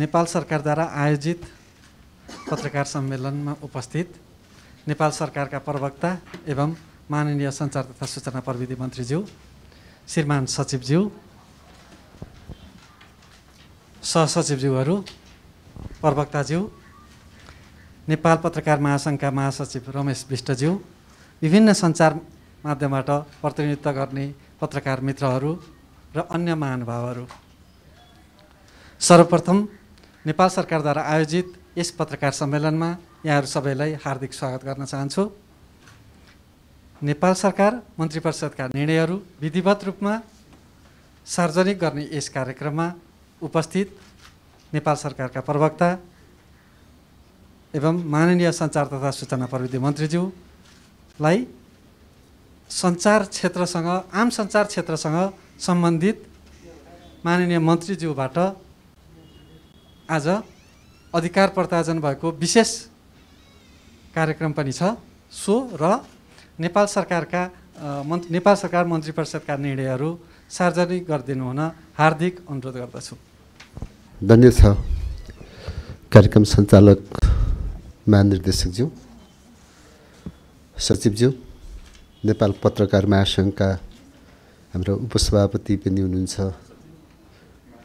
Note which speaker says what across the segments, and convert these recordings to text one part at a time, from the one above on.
Speaker 1: नेपाल सरकारद्वारा आयोजित पत्रकार सम्मेलनमा उपस्थित नेपाल सरकारका प्रवक्ता एवं माननीय सञ्चार तथा सूचना प्रविधि मन्त्रीज्यू श्रीमान सचिवज्यू सहसचिवज्यूहरू प्रवक्ताज्यू नेपाल पत्रकार महासङ्घका महासचिव रमेश विष्टज्यू विभिन्न सञ्चार माध्यमबाट प्रतिनिधित्व गर्ने पत्रकार मित्रहरू र अन्य महानुभावहरू सर्वप्रथम नेपाल सरकारद्वारा आयोजित यस पत्रकार सम्मेलनमा यहाँहरू सबैलाई हार्दिक स्वागत गर्न चाहन्छु नेपाल सरकार मन्त्री परिषदका निर्णयहरू विधिवत रूपमा सार्वजनिक गर्ने यस कार्यक्रममा उपस्थित नेपाल सरकारका प्रवक्ता एवं माननीय सञ्चार तथा सूचना प्रविधि मन्त्रीज्यूलाई सञ्चार क्षेत्रसँग आम सञ्चार क्षेत्रसँग सम्बन्धित माननीय मन्त्रीज्यूबाट आज अधिकार प्रताजन भएको विशेष कार्यक्रम पनि छ सो र नेपाल सरकारका मन्त्री नेपाल सरकार मन्त्री परिषदका निर्णयहरू सार्वजनिक गरिदिनु हुन हार्दिक अनुरोध गर्दछु
Speaker 2: धन्य छ कार्यक्रम सञ्चालक महानिर्देशकज्यू सचिवज्यू नेपाल पत्रकार महासङ्घका हाम्रो उपसभापति पनि हुनुहुन्छ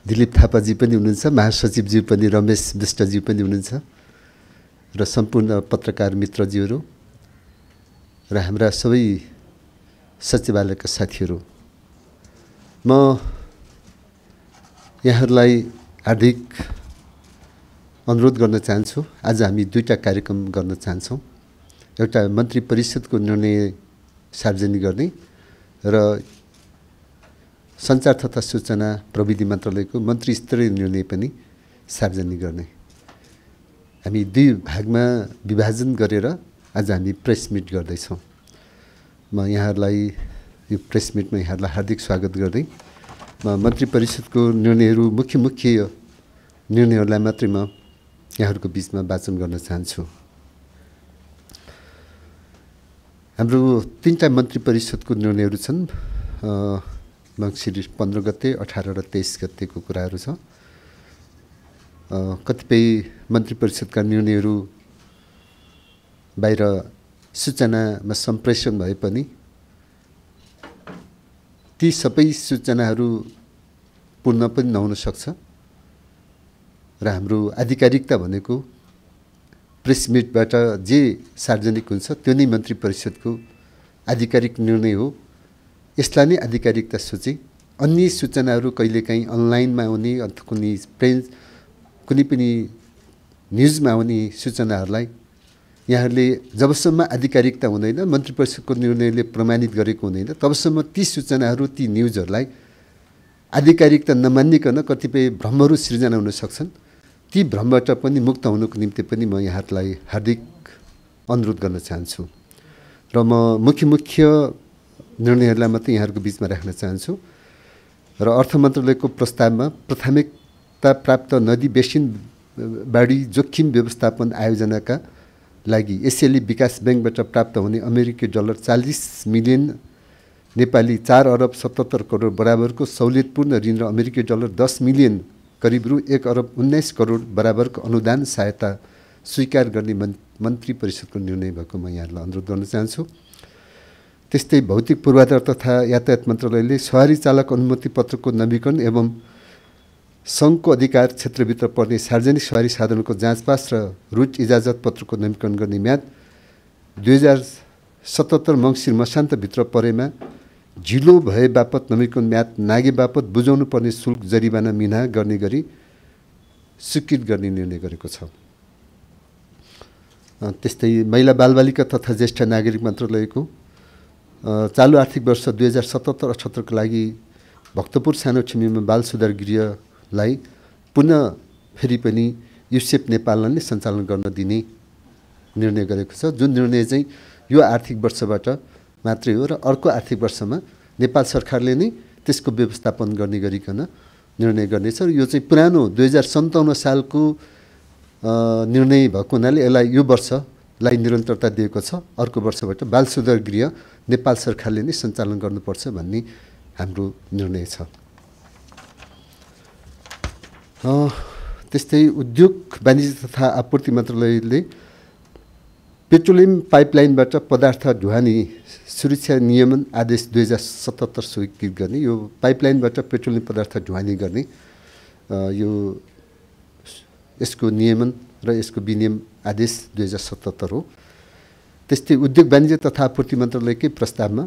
Speaker 2: दिलीप थापाजी पनि हुनुहुन्छ महासचिवज्यू पनि रमेश विष्टजी पनि हुनुहुन्छ र सम्पूर्ण पत्रकार मित्रज्यूहरू र हाम्रा सबै सचिवालयका साथीहरू म यहाँहरूलाई हार्दिक अनुरोध गर्न चाहन्छु आज हामी दुईवटा कार्यक्रम गर्न चाहन्छौँ एउटा मन्त्री परिषदको निर्णय सार्वजनिक गर्ने र सञ्चार तथा सूचना प्रविधि मन्त्रालयको मन्त्री स्तरीय निर्णय पनि सार्वजनिक गर्ने हामी दुई भागमा विभाजन गरेर आज हामी प्रेस मिट गर्दैछौँ म यहाँहरूलाई यो प्रेस मिटमा यहाँहरूलाई हार्दिक स्वागत गर्दै म मन्त्री परिषदको निर्णयहरू मुख्य मुख्य निर्णयहरूलाई मात्रै म यहाँहरूको बिचमा वाचन गर्न चाहन्छु हाम्रो तिनवटा मन्त्री परिषदको निर्णयहरू छन् मङ्सिरी पन्ध्र गते अठार र तेइस गतेको कुराहरू छ कतिपय मन्त्री परिषदका निर्णयहरू बाहिर सूचनामा सम्प्रेषण भए पनि ती सबै सूचनाहरू पूर्ण पनि नहुन सक्छ र हाम्रो आधिकारिकता भनेको प्रेस मिटबाट जे सार्वजनिक हुन्छ त्यो नै मन्त्री परिषदको आधिकारिक निर्णय हो यसलाई नै आधिकारिकता सूची अन्य सूचनाहरू कहिलेकाहीँ अनलाइनमा आउने अथवा कुनै प्रेन्स कुनै पनि न्युजमा आउने सूचनाहरूलाई यहाँहरूले जबसम्म आधिकारिकता हुँदैन मन्त्री परिषदको निर्णयले प्रमाणित गरेको हुँदैन तबसम्म ती सूचनाहरू ती न्युजहरूलाई आधिकारिकता नमान्नेकन कतिपय भ्रमहरू सृजना हुन सक्छन् ती भ्रमबाट पनि मुक्त हुनुको निम्ति पनि म यहाँहरूलाई हार्दिक अनुरोध गर्न चाहन्छु र म मुख्य मुख्य निर्णयहरूलाई मात्रै यहाँहरूको बिचमा राख्न चाहन्छु र अर्थ मन्त्रालयको प्रस्तावमा प्राथमिकता प्राप्त नदी बेसिन बाढी जोखिम व्यवस्थापन आयोजनाका लागि एसियाली विकास ब्याङ्कबाट प्राप्त हुने अमेरिकी डलर चालिस मिलियन नेपाली चार अरब सतहत्तर करोड बराबरको सहुलियतपूर्ण ऋण र अमेरिकी डलर दस मिलियन करिब रु एक अरब उन्नाइस करोड बराबरको अनुदान सहायता स्वीकार गर्ने मन् मन्त्री परिषदको निर्णय भएको म यहाँहरूलाई अनुरोध गर्न चाहन्छु त्यस्तै भौतिक पूर्वाधार तथा यातायात मन्त्रालयले सवारी चालक अनुमति पत्रको नवीकरण एवं सङ्घको अधिकार क्षेत्रभित्र पर्ने सार्वजनिक सवारी साधनको जाँचपास र रुट इजाजत पत्रको नवीकरण गर्ने म्याद दुई हजार सतहत्तर मङ्सिर मसान्तभित्र परेमा झिलो भए बापत नवीकरण म्याद नागे बापत बुझाउनु पर्ने शुल्क जरिवाना मिना गर्ने गरी स्वीकृत गर्ने निर्णय गरेको छ त्यस्तै महिला बालबालिका तथा ज्येष्ठ नागरिक मन्त्रालयको चालु आर्थिक वर्ष दुई हजार सतहत्तर अठहत्तरको लागि भक्तपुर सानो छिमेमा बाल सुधार गृहलाई पुनः फेरि पनि युसेफ नेपाललाई नै सञ्चालन गर्न दिने निर्णय गरेको छ जुन निर्णय चाहिँ यो आर्थिक वर्षबाट मात्रै हो र अर्को आर्थिक वर्षमा नेपाल सरकारले नै त्यसको व्यवस्थापन गर्ने गरिकन निर्णय गर्नेछ र यो चाहिँ पुरानो दुई हजार सन्ताउन्न सालको निर्णय भएको हुनाले यसलाई यो वर्षलाई निरन्तरता दिएको छ अर्को वर्षबाट बाल सुधार गृह नेपाल सरकारले नै सञ्चालन गर्नुपर्छ भन्ने हाम्रो निर्णय छ त्यस्तै उद्योग वाणिज्य तथा आपूर्ति मन्त्रालयले पेट्रोलियम पाइपलाइनबाट पदार्थ ढुवानी सुरक्षा नियमन आदेश दुई हजार सतहत्तर स्वीकृत गर्ने यो पाइपलाइनबाट पेट्रोलियम पदार्थ ढुवानी गर्ने यो यसको नियमन र यसको विनियम आदेश दुई हजार सतहत्तर हो त्यस्तै उद्योग वाणिज्य तथा आपूर्ति मन्त्रालयकै प्रस्तावमा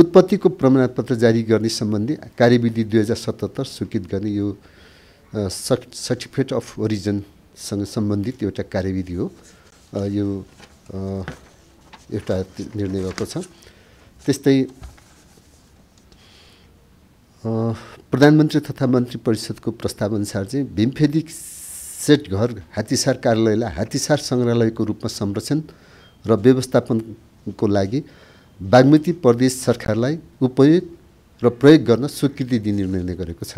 Speaker 2: उत्पत्तिको प्रमाणपत्र जारी गर्ने सम्बन्धी कार्यविधि दुई हजार सतहत्तर स्वीकृत गर्ने यो सर्टिफिकेट अफ ओरिजिनसँग सम्बन्धित एउटा कार्यविधि हो यो एउटा निर्णय भएको छ त्यस्तै प्रधानमन्त्री तथा मन्त्री परिषदको प्रस्ताव अनुसार चाहिँ भीमफेदी सेट घर हात्तीसार कार्यालयलाई हात्तीसार सङ्ग्रहालयको रूपमा संरक्षण र व्यवस्थापनको लागि बागमती प्रदेश सरकारलाई उपयोग र प्रयोग गर्न स्वीकृति दिने निर्णय गरेको छ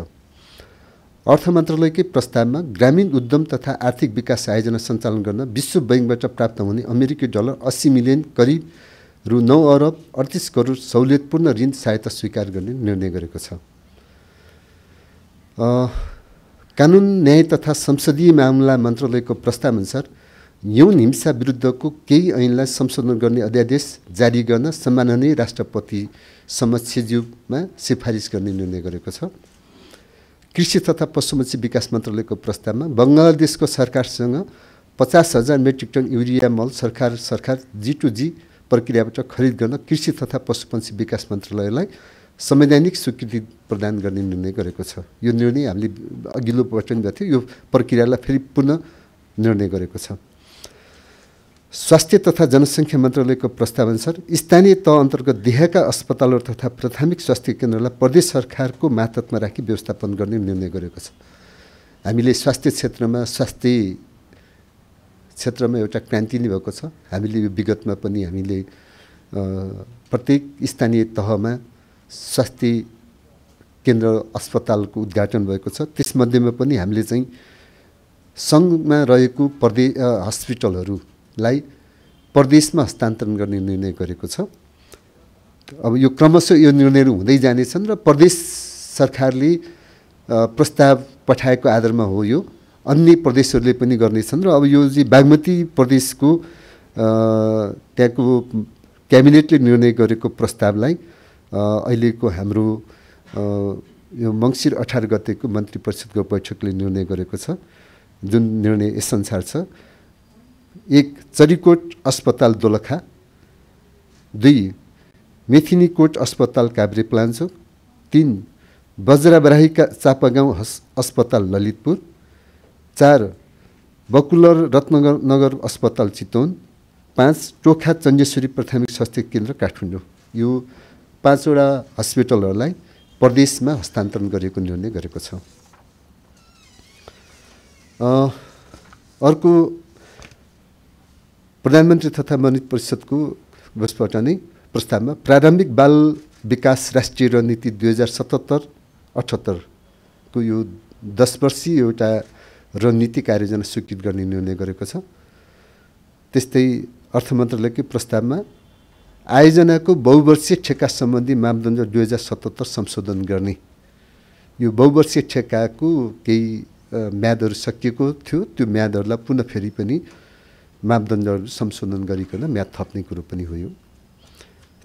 Speaker 2: अर्थ मन्त्रालयकै प्रस्तावमा ग्रामीण उद्यम तथा आर्थिक विकास आयोजना सञ्चालन गर्न विश्व ब्याङ्कबाट प्राप्त हुने अमेरिकी डलर अस्सी मिलियन करिब रु नौ अरब अडतिस करोड सहुलियतपूर्ण ऋण सहायता स्वीकार गर्ने निर्णय गरेको छ कानुन न्याय तथा संसदीय मामला मन्त्रालयको प्रस्तावअनुसार यौन हिंसा विरुद्धको केही ऐनलाई संशोधन गर्ने अध्यादेश जारी गर्न सम्माननीय राष्ट्रपति समक्षज्यूमा सिफारिस गर्ने निर्णय गरेको छ कृषि तथा पशुमत्स्य विकास मन्त्रालयको प्रस्तावमा बङ्गलादेशको सरकारसँग पचास हजार मेट्रिक टन युरिया मल सरकार सरकार जी टु जी प्रक्रियाबाट खरिद गर्न कृषि तथा पशुपन्छी विकास मन्त्रालयलाई संवैधानिक स्वीकृति प्रदान गर्ने निर्णय गरेको छ यो निर्णय हामीले अघिल्लो पटन गर्थ्यौँ यो प्रक्रियालाई फेरि पुनः निर्णय गरेको छ स्वास्थ्य तथा जनसङ्ख्या मन्त्रालयको प्रस्ताव अनुसार स्थानीय तह अन्तर्गत देहाका अस्पतालहरू तथा प्राथमिक स्वास्थ्य केन्द्रलाई प्रदेश सरकारको मातहतमा राखी व्यवस्थापन गर्ने निर्णय गरेको छ हामीले स्वास्थ्य क्षेत्रमा स्वास्थ्य क्षेत्रमा एउटा क्रान्ति नै भएको छ हामीले यो विगतमा पनि हामीले प्रत्येक स्थानीय तहमा स्वास्थ्य केन्द्र अस्पतालको उद्घाटन भएको छ त्यसमध्येमा पनि हामीले चाहिँ सङ्घमा रहेको प्रदेश हस्पिटलहरू लाई प्रदेशमा हस्तान्तरण गर्ने निर्णय गरेको छ अब यो क्रमशः यो निर्णयहरू हुँदै जानेछन् र प्रदेश सरकारले प्रस्ताव पठाएको आधारमा हो यो अन्य प्रदेशहरूले पनि गर्नेछन् र अब यो चाहिँ बागमती प्रदेशको त्यहाँको क्याबिनेटले निर्णय गरेको प्रस्तावलाई अहिलेको हाम्रो यो मङ्सिर अठार गतेको मन्त्री परिषदको बैठकले निर्णय गरेको छ जुन निर्णय यस संसार छ एक चरीकोट अस्पताल दोलखा दुई मेथिनीकोट अस्पताल काभ्रे प्लान्चोक तिन बज्राबराहीका चापागाउँ हस् अस्पताल ललितपुर चार बकुलर रत्नगर नगर अस्पताल चितवन पाँच टोखा चण्डेश्वरी प्राथमिक स्वास्थ्य केन्द्र काठमाडौँ यो पाँचवटा हस्पिटलहरूलाई प्रदेशमा हस्तान्तरण गरिएको निर्णय गरेको छ अर्को प्रधानमन्त्री तथा मन्त्री परिषदको बसबाट नै प्रस्तावमा प्रारम्भिक बाल विकास राष्ट्रिय रणनीति दुई हजार सतहत्तर अठहत्तरको यो दस वर्षीय एउटा रणनीति कार्ययोजना स्वीकृत गर्ने निर्णय गरेको छ त्यस्तै अर्थ मन्त्रालयकै प्रस्तावमा आयोजनाको बहुवर्षीय ठेक्का सम्बन्धी मापदण्ड दुई हजार सतहत्तर संशोधन गर्ने यो बहुवर्षीय ठेकाको केही म्यादहरू सकिएको थियो त्यो म्यादहरूलाई पुनः फेरि पनि मापदण्डहरू संशोधन गरिकन म्याद थप्ने कुरो पनि हो यो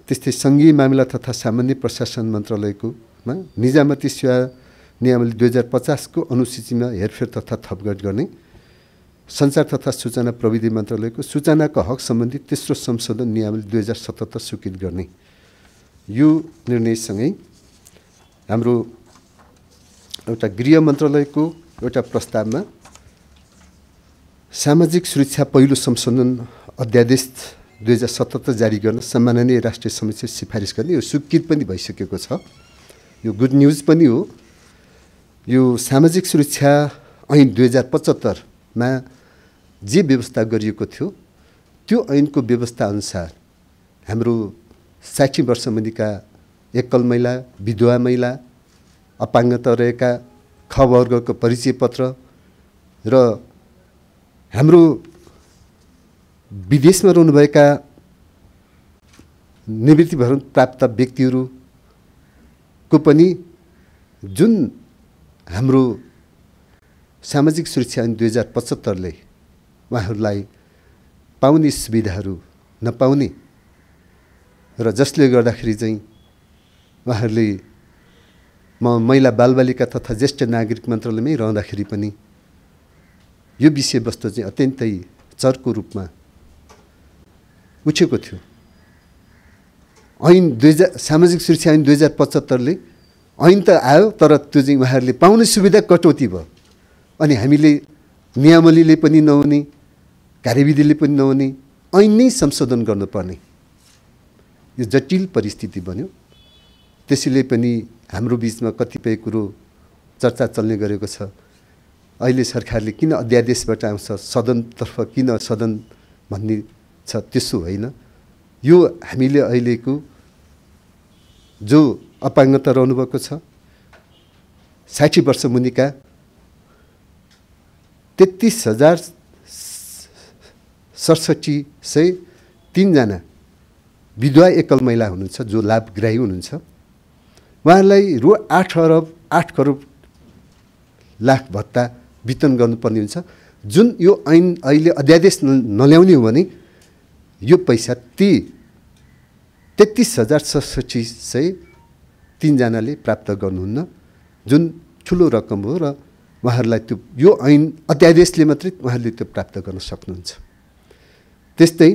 Speaker 2: त्यस्तै सङ्घीय मामिला तथा सामान्य प्रशासन मन्त्रालयकोमा निजामती सेवा नियमावली दुई हजार पचासको अनुसूचीमा हेरफेर तथा थपघट गर्ने सञ्चार तथा सूचना प्रविधि मन्त्रालयको सूचनाको हक सम्बन्धी तेस्रो संशोधन नियमावली दुई हजार सतहत्तर स्वीकृत गर्ने यो निर्णयसँगै हाम्रो एउटा गृह मन्त्रालयको एउटा प्रस्तावमा सामाजिक सुरक्षा पहिलो संशोधन अध्यादेश दुई हजार सतहत्तर जारी गर्न सम्माननीय राष्ट्रिय समिति सिफारिस गर्ने यो स्वीकृत पनि भइसकेको छ यो गुड न्युज पनि हो यो सामाजिक सुरक्षा ऐन दुई हजार पचहत्तरमा जे व्यवस्था गरिएको थियो त्यो ऐनको व्यवस्था अनुसार हाम्रो साठी वर्ष मुनिका एकल महिला विधवा महिला अपाङ्गता रहेका खवर्गको परिचय पत्र र हाम्रो विदेशमा रहनुभएका निवृत्ति भरण प्राप्त व्यक्तिहरूको पनि जुन हाम्रो सामाजिक सुरक्षा ऐन दुई हजार पचहत्तरले उहाँहरूलाई पाउने सुविधाहरू नपाउने र जसले गर्दाखेरि चाहिँ उहाँहरूले म महिला बालबालिका तथा ज्येष्ठ नागरिक मन्त्रालयमै रहँदाखेरि पनि यो विषयवस्तु चाहिँ अत्यन्तै चरको रूपमा उठेको थियो ऐन दुई हजार सामाजिक सुरक्षा ऐन दुई हजार पचहत्तरले ऐन त आयो तर त्यो चाहिँ उहाँहरूले पाउने सुविधा कटौती भयो अनि हामीले नियमावलीले पनि नहुने कार्यविधिले पनि नहुने ऐन नै संशोधन गर्नुपर्ने यो जटिल परिस्थिति बन्यो त्यसैले पनि हाम्रो बिचमा कतिपय कुरो चर्चा चल्ने गरेको छ अहिले सरकारले किन अध्यादेशबाट आउँछ सदनतर्फ किन सदन भन्ने छ त्यसो होइन यो हामीले अहिलेको जो अपाङ्गता रहनुभएको छ साठी वर्ष मुनिका तेत्तिस हजार सडसठी सय तिनजना विधवा एकल महिला हुनुहुन्छ जो लाभग्राही हुनुहुन्छ उहाँलाई रु आठ अरब आठ करोड लाख भत्ता वितरण गर्नुपर्ने हुन्छ जुन यो ऐन अहिले अध्यादेश नल्याउने हो भने यो पैसा ती तेत्तिस हजार सडसठी सय तिनजनाले प्राप्त गर्नुहुन्न जुन ठुलो रकम हो र उहाँहरूलाई त्यो यो ऐन अध्यादेशले मात्रै उहाँहरूले त्यो प्राप्त गर्न सक्नुहुन्छ त्यस्तै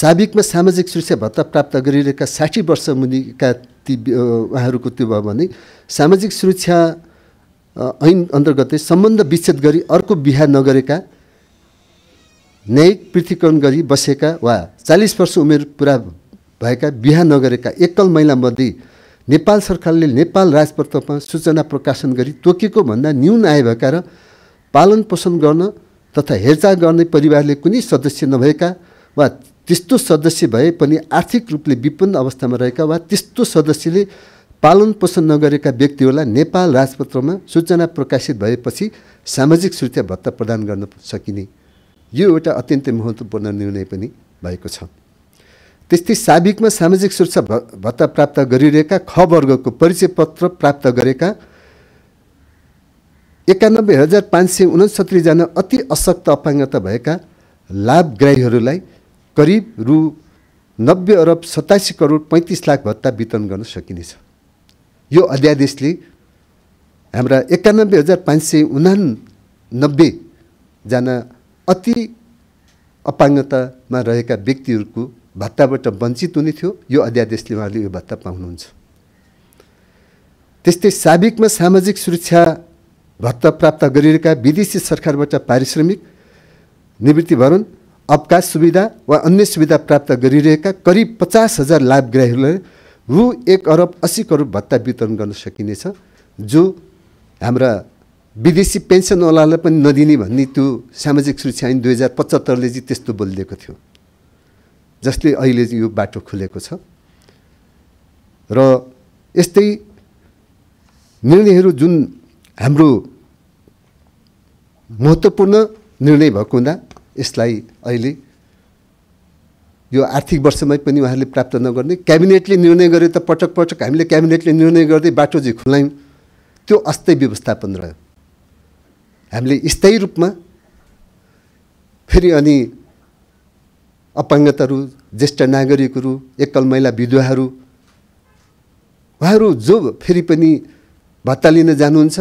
Speaker 2: साबिकमा सामाजिक सुरक्षा भत्ता प्राप्त गरिरहेका साठी वर्ष मुनिका ती उहाँहरूको त्यो भयो भने सामाजिक सुरक्षा ऐन अन्तर्गतै सम्बन्ध विच्छेद गरी अर्को बिहा नगरेका न्यायिक पृथ्वीकरण गरी बसेका वा चालिस वर्ष उमेर पुरा भएका बिहा नगरेका एकल महिलामध्ये नेपाल सरकारले नेपाल राजपत्रमा सूचना प्रकाशन गरी तोकेको भन्दा न्यून आय भएका र पालन पोषण गर्न तथा हेरचाह गर्ने परिवारले कुनै सदस्य नभएका वा त्यस्तो सदस्य भए पनि आर्थिक रूपले विपन्न अवस्थामा रहेका वा त्यस्तो सदस्यले पालन पोषण नगरेका व्यक्तिहरूलाई नेपाल राजपत्रमा सूचना प्रकाशित भएपछि सामाजिक सुरक्षा भत्ता प्रदान गर्न सकिने यो एउटा अत्यन्तै महत्त्वपूर्ण निर्णय पनि भएको छ त्यस्तै साबिकमा सामाजिक सुरक्षा भत्ता प्राप्त गरिरहेका ख वर्गको परिचय पत्र प्राप्त गरेका एकानब्बे हजार पाँच सय उनसत्तरीजना अति अशक्त अपाङ्गता भएका लाभग्राहीहरूलाई करिब रु नब्बे अरब सतासी करोड पैँतिस लाख भत्ता वितरण गर्न सकिनेछ यो अध्यादेशले हाम्रा एकानब्बे हजार पाँच सय उनानब्बेजना अति अपाङ्गतामा रहेका व्यक्तिहरूको भत्ताबाट वञ्चित हुने थियो यो अध्यादेशले उहाँले यो भत्ता पाउनुहुन्छ त्यस्तै साबिकमा सामाजिक सुरक्षा भत्ता प्राप्त गरिरहेका विदेशी सरकारबाट पारिश्रमिक निवृत्ति अवकाश सुविधा वा अन्य सुविधा प्राप्त गरिरहेका करिब पचास हजार लाभग्राहीहरूलाई रु एक अरब अस्सी करोड भत्ता वितरण गर्न सकिनेछ जो हाम्रा विदेशी पेन्सनवालालाई पनि नदिने भन्ने त्यो सामाजिक सुरक्षा ऐन दुई हजार पचहत्तरले चाहिँ त्यस्तो बोलिदिएको थियो जसले अहिले यो बाटो खुलेको छ र यस्तै निर्णयहरू जुन हाम्रो महत्त्वपूर्ण निर्णय भएको हुँदा यसलाई अहिले यो आर्थिक वर्षमै पनि उहाँहरूले प्राप्त नगर्ने क्याबिनेटले निर्णय गरे त पटक पटक हामीले क्याबिनेटले निर्णय गर्दै बाटो चाहिँ खुलायौँ त्यो अस्थायी व्यवस्थापन रह्यो हामीले स्थायी रूपमा फेरि अनि अपाङ्गताहरू ज्येष्ठ नागरिकहरू एकल महिला विधवाहरू उहाँहरू जो फेरि पनि भत्ता लिन जानुहुन्छ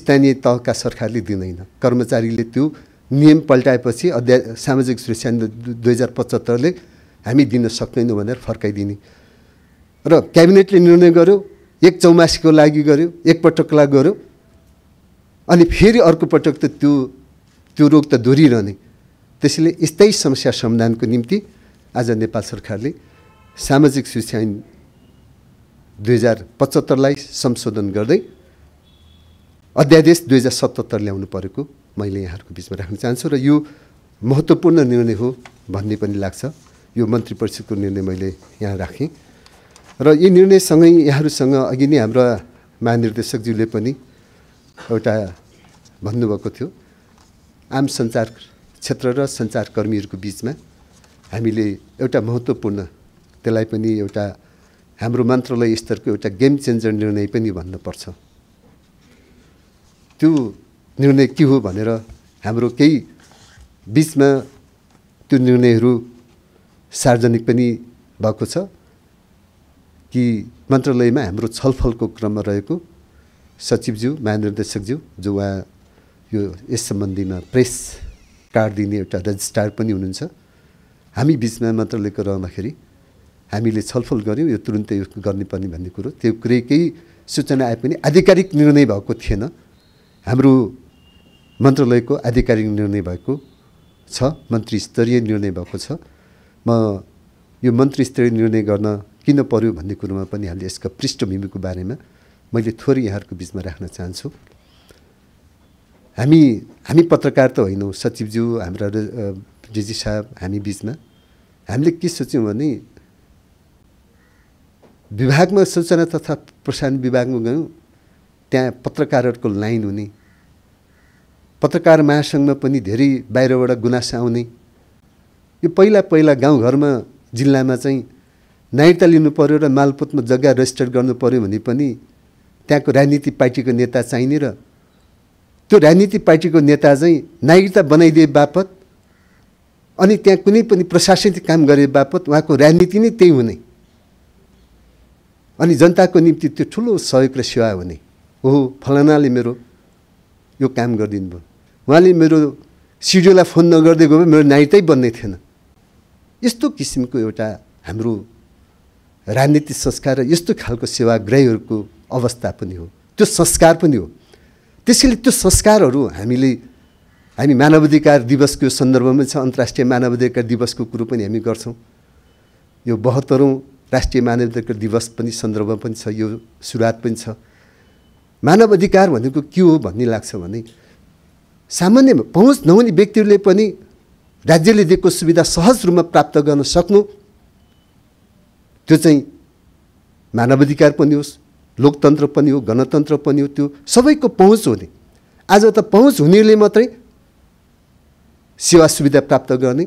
Speaker 2: स्थानीय तहका सरकारले दिँदैन कर्मचारीले त्यो नियम पल्टाएपछि अध्या सामाजिक सुरक्षा दुई हजार पचहत्तरले हामी दिन सक्दैनौँ भनेर फर्काइदिने र क्याबिनेटले निर्णय गर्यो एक चौमासीको लागि गर्यो एकपटकको लागि गर्यो अनि फेरि अर्को पटक त त्यो त्यो रोग त दोहोरिरहने त्यसैले यस्तै समस्या समाधानको निम्ति आज नेपाल सरकारले सामाजिक सुरक्षा ऐन दुई हजार पचहत्तरलाई संशोधन गर्दै अध्यादेश दुई हजार सतहत्तर ल्याउनु परेको मैले यहाँहरूको बिचमा राख्न चाहन्छु र यो महत्त्वपूर्ण निर्णय हो भन्ने पनि लाग्छ यो मन्त्री परिषदको निर्णय मैले यहाँ राखेँ र यी निर्णयसँगै यहाँहरूसँग अघि नै हाम्रा महानिर्देशकज्यूले पनि एउटा भन्नुभएको थियो आम सञ्चार क्षेत्र र सञ्चारकर्मीहरूको बिचमा हामीले एउटा महत्त्वपूर्ण त्यसलाई पनि एउटा हाम्रो मन्त्रालय स्तरको एउटा गेम चेन्जर निर्णय पनि भन्नुपर्छ त्यो निर्णय के हो भनेर हाम्रो केही बिचमा त्यो निर्णयहरू सार्वजनिक पनि भएको छ कि मन्त्रालयमा हाम्रो छलफलको क्रममा रहेको सचिवज्यू महानिर्देशकज्यू जो उहाँ यो यस सम्बन्धीमा प्रेस कार्ड दिने एउटा रजिस्ट्रार पनि हुनुहुन्छ हामी बिचमा मन्त्रालयको रहँदाखेरि हामीले छलफल गऱ्यौँ यो तुरुन्तै गर्नुपर्ने भन्ने कुरो त्यो कुरै केही सूचना आए पनि आधिकारिक निर्णय भएको थिएन हाम्रो मन्त्रालयको आधिकारिक निर्णय भएको छ मन्त्री स्तरीय निर्णय भएको छ म यो मन्त्री स्तरीय निर्णय गर्न किन पर्यो भन्ने कुरोमा पनि हामीले यसको पृष्ठभूमिको बारेमा मैले थोरै यहाँहरूको बिचमा राख्न चाहन्छु हामी हामी पत्रकार त होइनौँ सचिवज्यू हाम्रा डिजी साहब हामी बिचमा हामीले के सोच्यौँ भने विभागमा सूचना तथा प्रसारण विभागमा गयौँ त्यहाँ पत्रकारहरूको लाइन हुने पत्रकार महासङ्घमा पनि धेरै बाहिरबाट गुनासो आउने यो पहिला पहिला गाउँघरमा जिल्लामा चाहिँ नागरिकता लिनु पऱ्यो र मालपोतमा जग्गा रेजिस्टर गर्नु पऱ्यो भने पनि त्यहाँको राजनीति पार्टीको नेता चाहिने र त्यो राजनीति पार्टीको नेता चाहिँ नागरिकता बनाइदिए बापत अनि त्यहाँ कुनै पनि प्रशासनिक काम गरे बापत उहाँको राजनीति नै त्यही हुने अनि जनताको निम्ति त्यो ठुलो सहयोग र सेवा हुने हो फलानाले मेरो यो काम गरिदिनु भयो उहाँले मेरो सिडिओलाई फोन नगर्दै गयो मेरो नाइटै बन्ने थिएन यस्तो किसिमको एउटा हाम्रो राजनीतिक संस्कार र यस्तो खालको सेवाग्राहीहरूको अवस्था पनि हो त्यो संस्कार पनि हो त्यसैले त्यो संस्कारहरू हामीले हामी मानवाधिकार दिवसको सन्दर्भमा छ अन्तर्राष्ट्रिय मानवाधिकार दिवसको कुरो पनि हामी गर्छौँ यो बहत्तरौँ राष्ट्रिय मानवाधिकार दिवस पनि सन्दर्भमा पनि छ यो सुरुवात पनि छ मानव अधिकार भनेको के हो भन्ने लाग्छ भने सामान्य पहुँच नहुने व्यक्तिहरूले पनि राज्यले दिएको सुविधा सहज रूपमा प्राप्त गर्न सक्नु त्यो चाहिँ मानवाधिकार पनि होस् लोकतन्त्र पनि हो गणतन्त्र पनि हो त्यो सबैको पहुँच हुने आज त पहुँच हुनेले मात्रै सेवा सुविधा प्राप्त गर्ने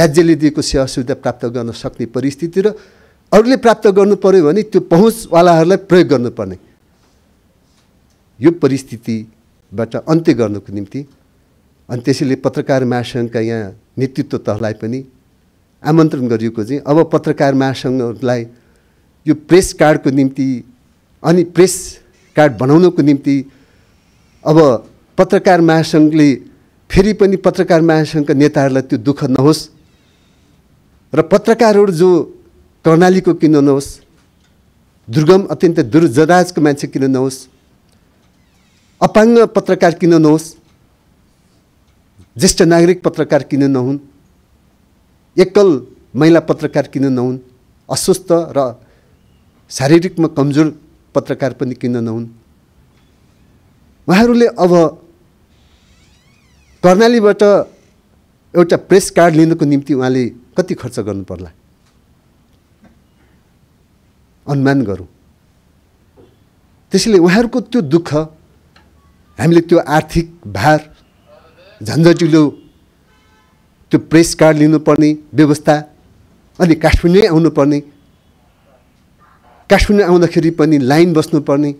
Speaker 2: राज्यले दिएको सेवा सुविधा प्राप्त गर्न सक्ने परिस्थिति र अरूले प्राप्त गर्नु पऱ्यो भने त्यो पहुँचवालाहरूलाई प्रयोग गर्नुपर्ने यो परिस्थितिबाट अन्त्य गर्नुको निम्ति अनि त्यसैले पत्रकार महासङ्घका यहाँ नेतृत्व तहलाई पनि आमन्त्रण गरिएको चाहिँ अब पत्रकार महासङ्घहरूलाई यो प्रेस कार्डको निम्ति अनि प्रेस कार्ड बनाउनको निम्ति अब पत्रकार महासङ्घले फेरि पनि पत्रकार महासङ्घका नेताहरूलाई त्यो दुःख नहोस् र पत्रकारहरू जो कर्णालीको किन नहोस् दुर्गम अत्यन्त दुर्जदाजको मान्छे किन नहोस् अपाङ्ग पत्रकार किन नहोस् ज्येष्ठ नागरिक पत्रकार किन नहुन् एकल महिला पत्रकार किन नहुन् अस्वस्थ र शारीरिकमा कमजोर पत्रकार पनि किन नहुन् उहाँहरूले अब कर्णालीबाट एउटा प्रेस कार्ड लिनको निम्ति उहाँले कति खर्च गर्नु पर्ला अनुमान गरौँ त्यसैले उहाँहरूको त्यो दुःख हामीले त्यो आर्थिक भार झन्झटिलो त्यो प्रेस कार्ड लिनुपर्ने व्यवस्था अनि काठमाडौँ नै आउनुपर्ने काठमाडौँ आउँदाखेरि पनि लाइन बस्नुपर्ने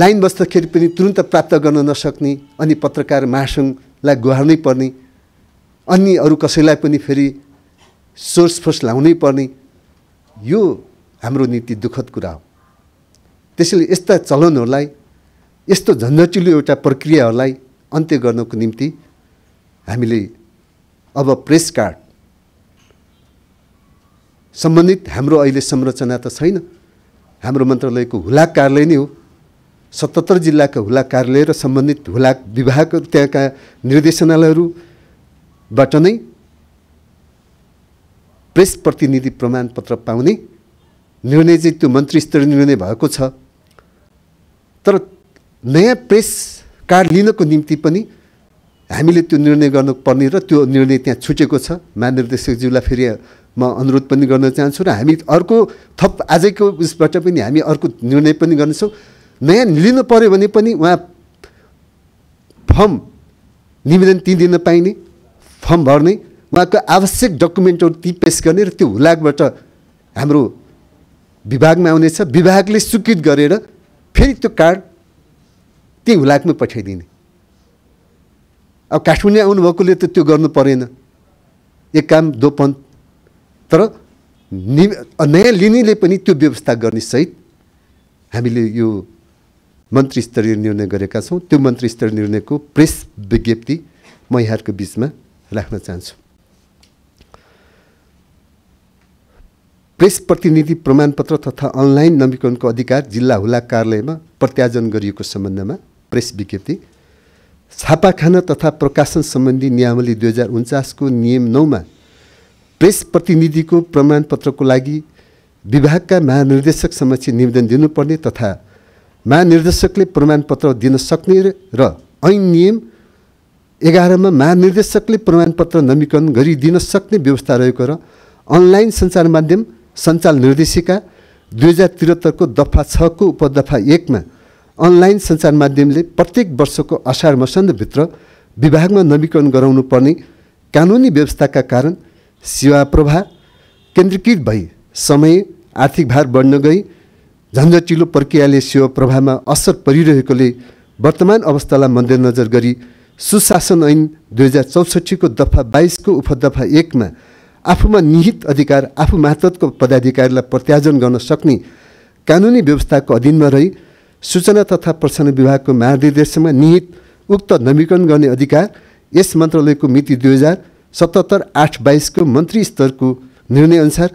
Speaker 2: लाइन बस्दाखेरि पनि तुरन्त प्राप्त गर्न नसक्ने अनि पत्रकार महासङ्घलाई गुहार्नै पर्ने अनि अरू कसैलाई पनि फेरि सोर्स फोर्स लाउनै पर्ने यो हाम्रो नीति दुःखद कुरा हो त्यसैले यस्ता चलनहरूलाई यस्तो झन्झटिलो एउटा प्रक्रियाहरूलाई अन्त्य गर्नको निम्ति हामीले अब प्रेस कार्ड सम्बन्धित हाम्रो अहिले संरचना त छैन हाम्रो मन्त्रालयको हुलाक कार्यालय नै हो सतहत्तर जिल्लाका हुलाक कार्यालय र सम्बन्धित हुलाक विभाग त्यहाँका निर्देशनालयहरूबाट नै प्रेस प्रतिनिधि प्रमाणपत्र पाउने निर्णय चाहिँ त्यो मन्त्री स्तरीय निर्णय भएको छ तर नयाँ प्रेस कार लिनको निम्ति पनि हामीले त्यो निर्णय गर्नुपर्ने र त्यो निर्णय त्यहाँ छुटेको छ महानिर्देशकज्यूलाई फेरि म अनुरोध पनि गर्न चाहन्छु र हामी अर्को थप आजको उसबाट पनि हामी अर्को निर्णय पनि गर्नेछौँ नयाँ लिनु पऱ्यो भने पनि उहाँ फर्म निवेदन ती दिन पाइने फर्म भर्ने उहाँको आवश्यक डकुमेन्टहरू ती पेस गर्ने र त्यो हुलाकबाट हाम्रो विभागमा आउनेछ विभागले स्वीकृत गरेर फेरि त्यो कार्ड त्यही हुलाकमै पठाइदिने अब काठमाडौँ आउनुभएकोले त त्यो गर्नु परेन एक काम दोपन तर नि नयाँ लिनेले पनि त्यो व्यवस्था गर्ने सहित हामीले यो मन्त्री स्तरीय निर्णय गरेका छौँ त्यो मन्त्री स्तरीय निर्णयको प्रेस विज्ञप्ति म यहाँहरूको बिचमा राख्न चाहन्छु प्रेस प्रतिनिधि प्रमाणपत्र तथा अनलाइन नवीकरणको अधिकार जिल्ला हुलाक कार्यालयमा प्रत्याजन गरिएको सम्बन्धमा प्रेस विज्ञप्ति छापाखाना तथा प्रकाशन सम्बन्धी नियमावली दुई हजार उन्चासको नियम नौमा प्रेस प्रतिनिधिको प्रमाणपत्रको लागि विभागका महानिर्देशक समक्ष निवेदन दिनुपर्ने तथा महानिर्देशकले प्रमाणपत्र दिन सक्ने र ऐन नियम एघारमा महानिर्देशकले प्रमाणपत्र नवीकरण गरिदिन सक्ने व्यवस्था रहेको र अनलाइन सञ्चार माध्यम सञ्चाल निर्देशिका दुई हजार त्रिहत्तरको दफा छको उपदफा एकमा अनलाइन सञ्चार माध्यमले प्रत्येक वर्षको असार मसन्दभित्र विभागमा नवीकरण गराउनु पर्ने कानुनी व्यवस्थाका कारण सेवा प्रवाह केन्द्रीकृत भई समय आर्थिक भार बढ्न गई झन्झटिलो प्रक्रियाले सेवा प्रवाहमा असर परिरहेकोले वर्तमान अवस्थालाई मध्यनजर गरी सुशासन ऐन दुई हजार चौसठीको दफा बाइसको उपदफा एकमा आफूमा निहित अधिकार आफू मातको पदाधिकारीलाई प्रत्याजन गर्न सक्ने कानुनी व्यवस्थाको अधीनमा रही सूचना तथा प्रसारण विभागको महानिर्देशमा निहित उक्त नवीकरण गर्ने अधिकार यस मन्त्रालयको मिति दुई हजार सतहत्तर आठ बाइसको मन्त्री स्तरको निर्णयअनुसार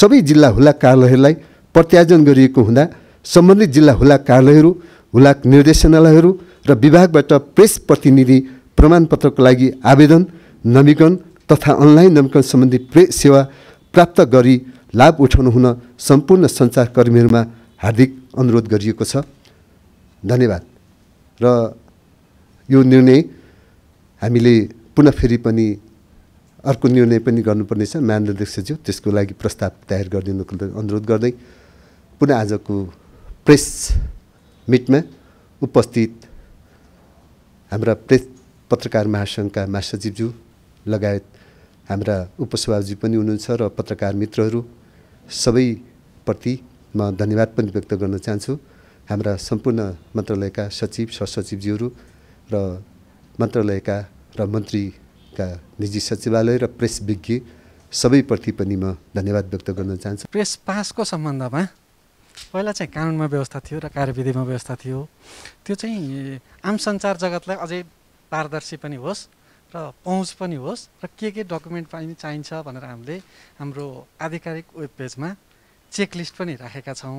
Speaker 2: सबै जिल्ला हुलाक कार्यालयहरूलाई प्रत्यायोजन गरिएको हुँदा सम्बन्धित जिल्ला हुलाक कार्यालयहरू हुलाक निर्देशनालयहरू र विभागबाट प्रेस प्रतिनिधि प्रमाणपत्रको लागि आवेदन नवीकरण तथा अनलाइन नवीकरण सम्बन्धी प्रेस सेवा प्राप्त गरी लाभ उठाउनु हुन सम्पूर्ण सञ्चारकर्मीहरूमा हार्दिक अनुरोध गरिएको छ धन्यवाद र यो निर्णय हामीले पुनः फेरि पनि अर्को निर्णय पनि गर्नुपर्नेछ महानिर्देशकज्यू ज्यू त्यसको लागि प्रस्ताव तयार गरिदिनुको अनुरोध गर्दै पुनः आजको प्रेस मिटमा उपस्थित हाम्रा प्रेस पत्रकार महासङ्घका महासचिवज्यू लगायत हाम्रा उपसभाजी पनि हुनुहुन्छ र पत्रकार मित्रहरू सबैप्रति म धन्यवाद पनि व्यक्त गर्न चाहन्छु हाम्रा सम्पूर्ण मन्त्रालयका सचिव सहसचिवज्यूहरू र मन्त्रालयका र मन्त्रीका निजी सचिवालय र प्रेस विज्ञ सबैप्रति पनि म धन्यवाद व्यक्त गर्न चाहन्छु
Speaker 1: प्रेस पासको सम्बन्धमा पहिला चाहिँ कानुनमा व्यवस्था थियो र कार्यविधिमा व्यवस्था थियो त्यो चाहिँ आम सञ्चार जगतलाई अझै पारदर्शी पनि होस् र पहुँच पनि होस् र के के डकुमेन्ट पनि चाहिन्छ भनेर हामीले हाम्रो आधिकारिक वेब पेजमा चेकलिस्ट पनि राखेका छौँ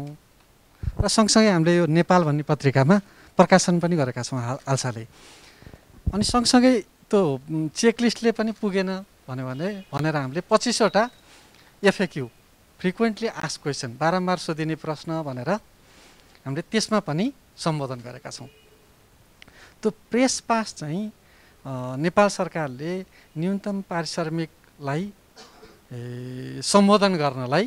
Speaker 1: र सँगसँगै हामीले यो नेपाल भन्ने पत्रिकामा प्रकाशन पनि गरेका छौँ हाल आल्साले अनि सँगसँगै त्यो चेकलिस्टले पनि पुगेन भन्यो भने भनेर हामीले पच्चिसवटा एफएक्यु फ्रिक्वेन्टली आस्क क्वेसन बारम्बार सोधिने प्रश्न भनेर हामीले त्यसमा पनि सम्बोधन गरेका छौँ त्यो प्रेस पास चाहिँ नेपाल सरकारले न्यूनतम पारिश्रमिकलाई सम्बोधन गर्नलाई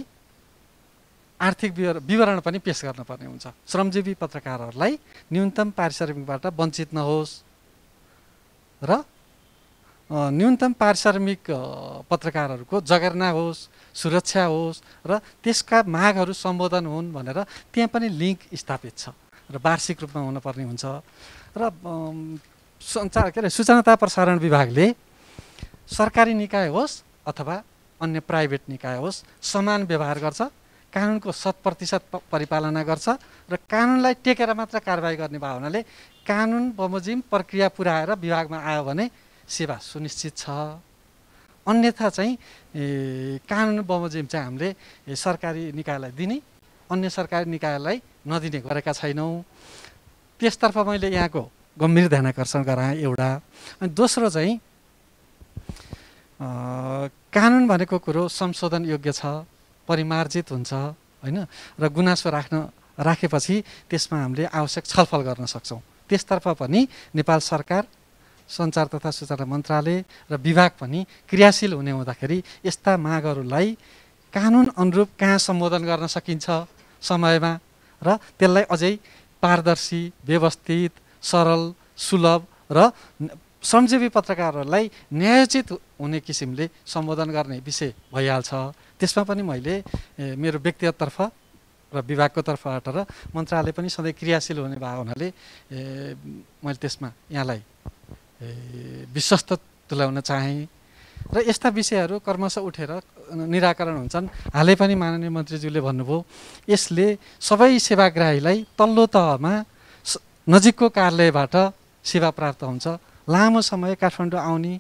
Speaker 1: आर्थिक विवरण पनि पेस गर्नुपर्ने हुन्छ श्रमजीवी पत्रकारहरूलाई न्यूनतम पारिश्रमिकबाट वञ्चित नहोस् र न्यूनतम पारिश्रमिक पत्रकारहरूको जगेर्ना होस् सुरक्षा होस् र त्यसका मागहरू सम्बोधन हुन् भनेर त्यहाँ पनि लिङ्क स्थापित छ र वार्षिक रूपमा हुनपर्ने हुन्छ र सञ्चार के अरे सूचनाता प्रसारण विभागले सरकारी निकाय होस् अथवा अन्य प्राइभेट निकाय होस् समान व्यवहार गर्छ कानुनको शत प्रतिशत परिपालना गर्छ र कानुनलाई टेकेर मात्र कारवाही गर्ने भावनाले कानुन बमोजिम प्रक्रिया पुऱ्याएर विभागमा आयो भने सेवा सुनिश्चित छ अन्यथा चाहिँ कानुन बमोजिम चाहिँ हामीले सरकारी निकायलाई दिने अन्य सरकारी निकायलाई नदिने गरेका छैनौँ त्यसतर्फ मैले यहाँको गम्भीर ध्यान आकर्षण गराएँ एउटा अनि दोस्रो चाहिँ कानुन भनेको कुरो संशोधन योग्य छ परिमार्जित हुन्छ होइन र गुनासो राख्न राखेपछि त्यसमा हामीले आवश्यक छलफल गर्न सक्छौँ त्यसतर्फ पनि नेपाल सरकार सञ्चार तथा सूचना मन्त्रालय र विभाग पनि क्रियाशील हुने हुँदाखेरि यस्ता मागहरूलाई कानुन अनुरूप कहाँ सम्बोधन गर्न सकिन्छ समयमा र त्यसलाई अझै पारदर्शी व्यवस्थित सरल सुलभ र श्रमजीवी पत्रकारहरूलाई न्यायोचित हुने किसिमले सम्बोधन गर्ने विषय भइहाल्छ त्यसमा पनि मैले मेरो व्यक्तिगततर्फ र विभागको तर्फबाट र मन्त्रालय पनि सधैँ क्रियाशील हुने भएको हुनाले मैले त्यसमा यहाँलाई विश्वस्त तुल्याउन चाहेँ र यस्ता विषयहरू कर्मश उठेर निराकरण हुन्छन् हालै पनि माननीय मन्त्रीज्यूले भन्नुभयो यसले सबै सेवाग्राहीलाई तल्लो तहमा नजिकको कार्यालयबाट सेवा प्राप्त हुन्छ लामो समय काठमाडौँ आउने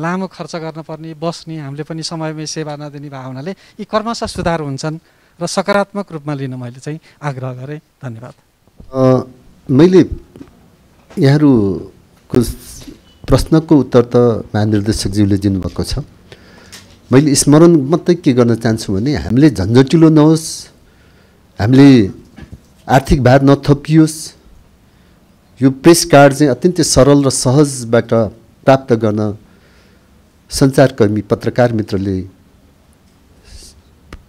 Speaker 1: लामो खर्च गर्नुपर्ने बस्ने हामीले पनि समयमै सेवा नदिने भावनाले यी कर्मश सुधार हुन्छन् र सकारात्मक रूपमा लिन मैले चाहिँ आग्रह गरेँ धन्यवाद
Speaker 2: मैले यहाँहरूको प्रश्नको उत्तर त महानिर्देशकज्यूले दिनुभएको छ मैले स्मरण मात्रै के गर्न चाहन्छु भने हामीले झन्झटिलो नहोस् हामीले आर्थिक भार नथपियोस् यो प्रेस कार्ड चाहिँ अत्यन्तै सरल र सहजबाट प्राप्त गर्न सञ्चारकर्मी पत्रकार मित्रले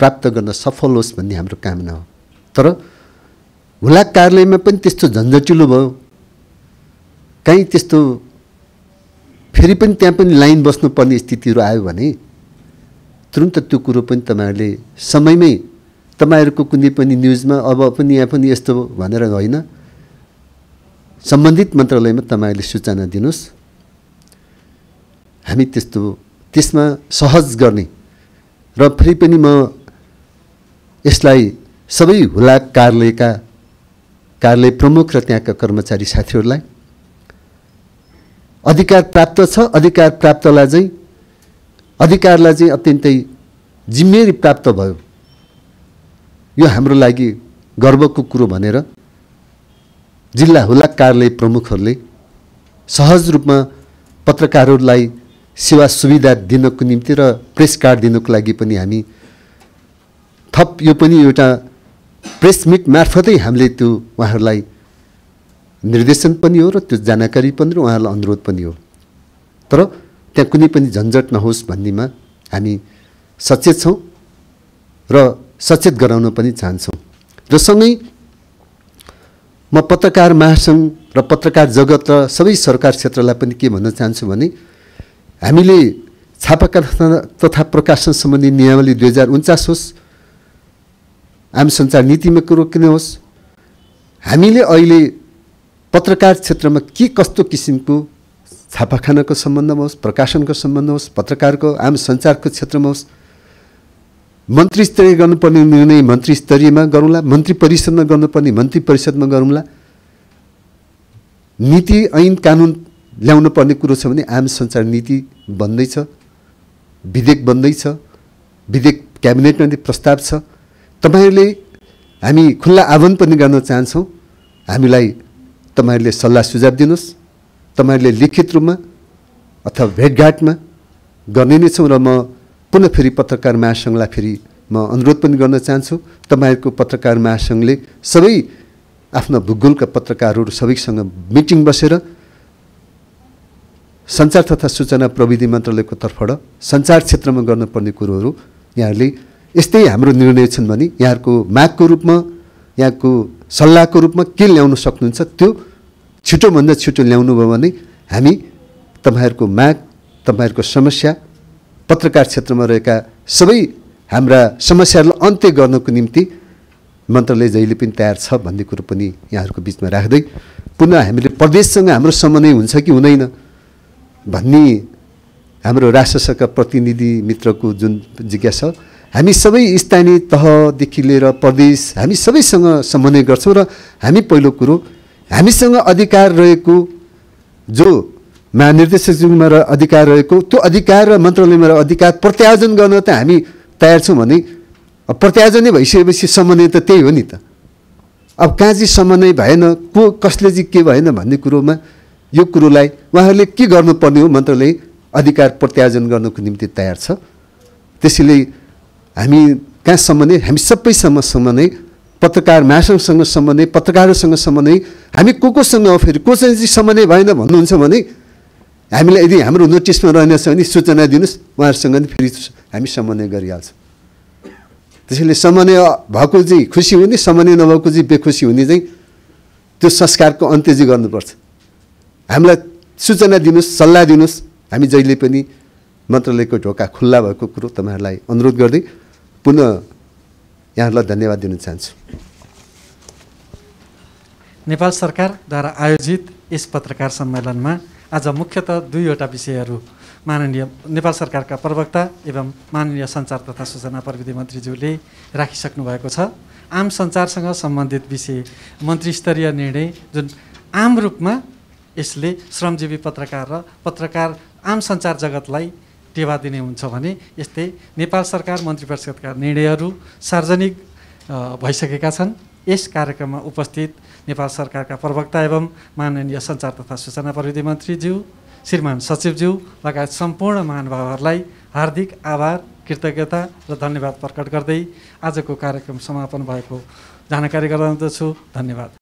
Speaker 2: प्राप्त गर्न सफल होस् भन्ने हाम्रो कामना हो तर हुलाक कार्यालयमा पनि त्यस्तो झन्झटिलो भयो कहीँ त्यस्तो फेरि पनि त्यहाँ पनि लाइन बस्नुपर्ने स्थितिहरू आयो भने तुरुन्त त्यो कुरो पनि तपाईँहरूले समयमै तपाईँहरूको कुनै पनि न्युजमा अब पनि यहाँ पनि यस्तो भनेर होइन सम्बन्धित मन्त्रालयमा तपाईँहरूले सूचना दिनुहोस् हामी त्यस्तो त्यसमा सहज गर्ने र फेरि पनि म यसलाई सबै हुला कार्यालयका कार्यालय प्रमुख र त्यहाँका कर्मचारी साथीहरूलाई अधिकार प्राप्त छ अधिकार प्राप्तलाई चाहिँ अधिकारलाई चाहिँ अत्यन्तै जिम्मेवारी प्राप्त भयो यो हाम्रो लागि गर्वको कुरो भनेर जिल्ला हुलाक कार्यालय प्रमुखहरूले सहज रूपमा पत्रकारहरूलाई सेवा सुविधा दिनको निम्ति र प्रेस कार्ड दिनको लागि पनि हामी थप यो पनि एउटा प्रेस मिट मार्फतै हामीले त्यो उहाँहरूलाई निर्देशन पनि हो र त्यो जानकारी पनि र उहाँहरूलाई अनुरोध पनि हो तर त्यहाँ कुनै पनि झन्झट नहोस् भन्नेमा हामी सचेत छौँ र सचेत गराउन पनि चाहन्छौँ र सँगै म पत्रकार महासङ्घ र पत्रकार जगत र सबै सरकार क्षेत्रलाई पनि के भन्न चाहन्छु भने हामीले छापाका तथा प्रकाशन सम्बन्धी नियमावली दुई हजार उन्चास होस् आम सञ्चार नीतिमा कुरो किन होस् हामीले अहिले पत्रकार क्षेत्रमा के कस्तो किसिमको छापाखानाको सम्बन्धमा होस् प्रकाशनको सम्बन्धमा होस् पत्रकारको आम सञ्चारको क्षेत्रमा होस् मन्त्री स्तरीय गर्नुपर्ने निर्णय मन्त्री स्तरीयमा गरौँला मन्त्री परिषदमा गर्नुपर्ने मन्त्री परिषदमा गरौँला नीति ऐन कानुन ल्याउनु पर्ने कुरो छ भने आम सञ्चार नीति बन्दैछ विधेयक बन्दैछ विधेयक क्याबिनेटमा नै प्रस्ताव छ तपाईँहरूले हामी खुल्ला आह्वान पनि गर्न चाहन्छौँ हामीलाई तपाईँहरूले सल्लाह सुझाव दिनुहोस् तपाईँहरूले लिखित रूपमा अथवा भेटघाटमा गर्ने नै छौँ र म पुनः फेरि पत्रकार महासङ्घलाई फेरि म अनुरोध पनि गर्न चाहन्छु तपाईँहरूको पत्रकार महासङ्घले सबै आफ्ना भूगोलका पत्रकारहरू सबैसँग मिटिङ बसेर सञ्चार तथा सूचना प्रविधि मन्त्रालयको तर्फबाट सञ्चार क्षेत्रमा गर्नुपर्ने कुरोहरू यहाँहरूले यस्तै हाम्रो निर्णय छन् भने यहाँहरूको मागको रूपमा यहाँको सल्लाहको रूपमा के ल्याउन सक्नुहुन्छ त्यो छिटोभन्दा छिटो ल्याउनु भयो भने हामी तपाईँहरूको माग तपाईँहरूको समस्या पत्रकार क्षेत्रमा रहेका सबै हाम्रा समस्याहरूलाई अन्त्य गर्नको निम्ति मन्त्रालय जहिले पनि तयार छ भन्ने कुरो पनि यहाँहरूको बिचमा राख्दै पुनः हामीले प्रदेशसँग हाम्रो समन्वय हुन्छ कि हुँदैन भन्ने हाम्रो राष्ट्र सरकार प्रतिनिधि मित्रको जुन जिज्ञासा हामी सबै स्थानीय तहदेखि लिएर प्रदेश हामी सबैसँग समन्वय गर्छौँ र हामी पहिलो कुरो हामीसँग अधिकार रहेको जो महानिर्देशकज्यूमा र अधिकार रहेको त्यो अधिकार र मन्त्रालयमा र अधिकार प्रत्यार्जन गर्न त हामी तयार छौँ भने प्रत्यार्जनै भइसकेपछि समन्वय त त्यही हो नि त अब कहाँ चाहिँ समन्वय भएन को कसले चाहिँ के भएन भन्ने कुरोमा यो कुरोलाई उहाँहरूले के गर्नुपर्ने हो मन्त्रालय अधिकार प्रत्यार्जन गर्नको निम्ति तयार छ त्यसैले हामी कहाँसम्म समन्वय हामी सबैसम्मसम्म समन्वय पत्रकार महासङ्घसँग समन्वय पत्रकारहरूसँग समन्वय हामी को कोसँग फेरि को चाहिँ समन्वय भएन भन्नुहुन्छ भने हामीलाई यदि हाम्रो नोटिसमा रहेनछ भने सूचना दिनुहोस् उहाँहरूसँग पनि फेरि हामी समन्वय गरिहाल्छौँ त्यसैले समन्वय भएको चाहिँ खुसी हुने समन्वय नभएको चाहिँ बेखुसी हुने चाहिँ त्यो संस्कारको अन्त्य चाहिँ गर्नुपर्छ हामीलाई सूचना दिनुहोस् सल्लाह दिनुहोस् हामी जहिले पनि मन्त्रालयको ढोका खुल्ला भएको कुरो तपाईँहरूलाई अनुरोध गर्दै पुनः यहाँहरूलाई धन्यवाद दिन चाहन्छु
Speaker 1: नेपाल सरकारद्वारा आयोजित यस पत्रकार सम्मेलनमा आज मुख्यत दुईवटा विषयहरू माननीय नेपाल सरकारका प्रवक्ता एवं माननीय सञ्चार तथा सूचना प्रविधि मन्त्रीज्यूले राखिसक्नु भएको छ आम सञ्चारसँग सम्बन्धित विषय मन्त्री स्तरीय निर्णय जुन आम रूपमा यसले श्रमजीवी पत्रकार र पत्रकार आम सञ्चार जगतलाई टेवा दिने हुन्छ भने यस्तै नेपाल सरकार मन्त्री परिषदका निर्णयहरू सार्वजनिक भइसकेका छन् यस कार्यक्रममा उपस्थित नेपाल सरकारका प्रवक्ता एवं माननीय सञ्चार तथा सूचना प्रविधि मन्त्रीज्यू श्रीमान सचिवज्यू लगायत सम्पूर्ण महानुभावहरूलाई हार्दिक आभार कृतज्ञता र धन्यवाद प्रकट गर्दै आजको कार्यक्रम समापन भएको जानकारी गराउँदछु धन्यवाद